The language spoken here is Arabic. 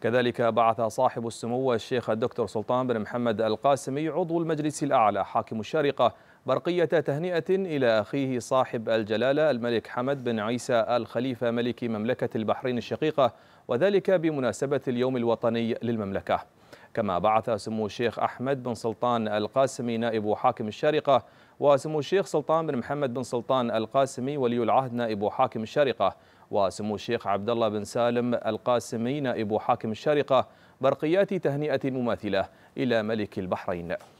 كذلك بعث صاحب السمو الشيخ الدكتور سلطان بن محمد القاسمي عضو المجلس الأعلى حاكم الشارقة برقية تهنئة إلى أخيه صاحب الجلالة الملك حمد بن عيسى الخليفة ملك مملكة البحرين الشقيقة وذلك بمناسبة اليوم الوطني للمملكة كما بعث سمو الشيخ أحمد بن سلطان القاسمي نائب حاكم الشارقة وسمو الشيخ سلطان بن محمد بن سلطان القاسمي ولي العهد نائب حاكم الشارقة وسمو الشيخ عبد الله بن سالم القاسمي نائب حاكم الشارقة برقيات تهنئة مماثلة إلى ملك البحرين